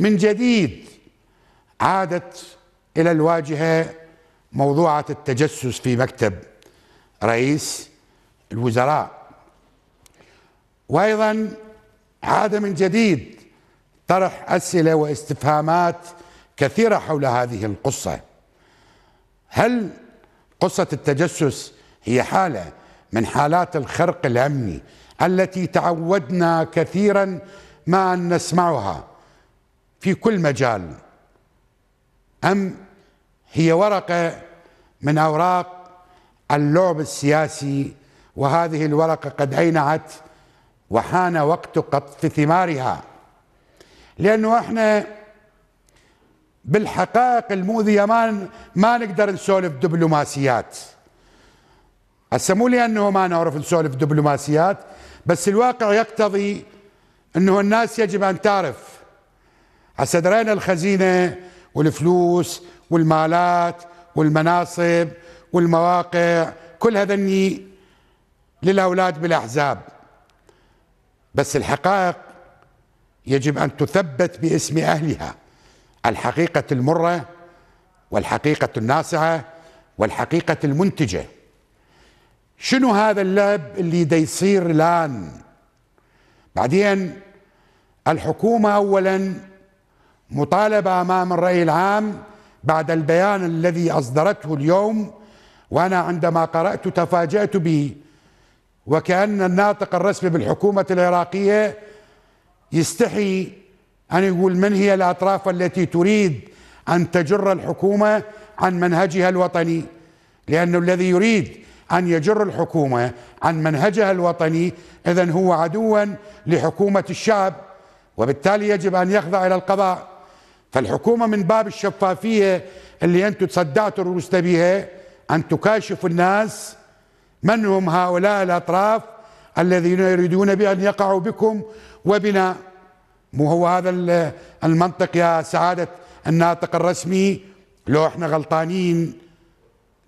من جديد عادت إلى الواجهة موضوعة التجسس في مكتب رئيس الوزراء وأيضا عاد من جديد طرح أسئلة واستفهامات كثيرة حول هذه القصة هل قصة التجسس هي حالة من حالات الخرق الأمني التي تعودنا كثيرا ما أن نسمعها في كل مجال أم هي ورقة من أوراق اللعب السياسي وهذه الورقة قد أينعت وحان وقت قطف ثمارها لأنه احنا بالحقائق المؤذية ما ما نقدر نسولف دبلوماسيات هسه مو لأنه ما نعرف نسولف دبلوماسيات بس الواقع يقتضي أنه الناس يجب أن تعرف عسدرينا الخزينة والفلوس والمالات والمناصب والمواقع كل هذني للأولاد بالأحزاب بس الحقائق يجب أن تثبت باسم أهلها الحقيقة المرة والحقيقة الناصعة والحقيقة المنتجة شنو هذا اللعب اللي دا يصير الآن بعدين الحكومة أولاً مطالبه امام الراي العام بعد البيان الذي اصدرته اليوم وانا عندما قرات تفاجات به وكان الناطق الرسمي بالحكومه العراقيه يستحي ان يقول من هي الاطراف التي تريد ان تجر الحكومه عن منهجها الوطني لانه الذي يريد ان يجر الحكومه عن منهجها الوطني اذا هو عدوا لحكومه الشعب وبالتالي يجب ان يخضع الى القضاء فالحكومة من باب الشفافية اللي أنتم تصدعتوا رؤوسنا بها أن تكاشف الناس من هم هؤلاء الأطراف الذين يريدون بأن يقعوا بكم وبنا مو هو هذا المنطق يا سعادة الناطق الرسمي لو احنا غلطانين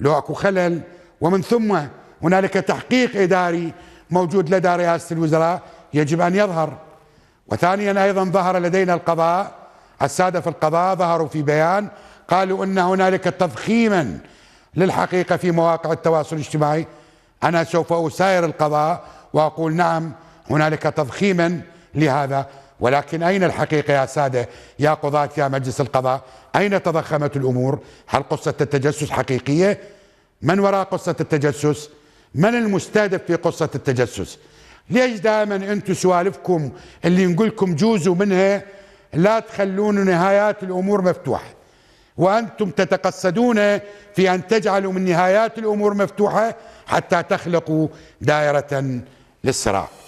لو اكو خلل ومن ثم هنالك تحقيق إداري موجود لدى رئاسة الوزراء يجب أن يظهر وثانيا أيضا ظهر لدينا القضاء السادة في القضاء ظهروا في بيان قالوا أن هنالك تضخيما للحقيقة في مواقع التواصل الاجتماعي أنا سوف أساير القضاء وأقول نعم هنالك تضخيما لهذا ولكن أين الحقيقة يا سادة يا قضاة يا مجلس القضاء أين تضخمت الأمور هل قصة التجسس حقيقية من وراء قصة التجسس من المستهدف في قصة التجسس ليش دائما انتم سوالفكم اللي نقولكم جوزوا منها لا تخلون نهايات الأمور مفتوحة وأنتم تتقصدون في أن تجعلوا من نهايات الأمور مفتوحة حتى تخلقوا دائرة للصراع